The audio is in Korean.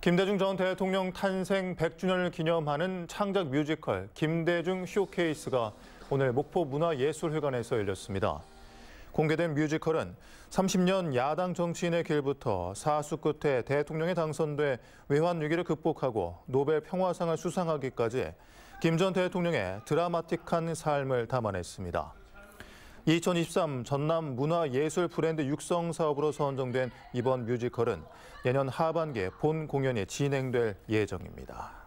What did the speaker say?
김대중 전 대통령 탄생 100주년을 기념하는 창작 뮤지컬 김대중 쇼케이스가 오늘 목포 문화예술회관에서 열렸습니다. 공개된 뮤지컬은 30년 야당 정치인의 길부터 사수 끝에 대통령에 당선돼 외환 위기를 극복하고 노벨 평화상을 수상하기까지 김 전 대통령의 드라마틱한 삶을 담아냈습니다. 2023 전남 문화예술 브랜드 육성 사업으로 선정된 이번 뮤지컬은 내년 하반기에 본 공연이 진행될 예정입니다.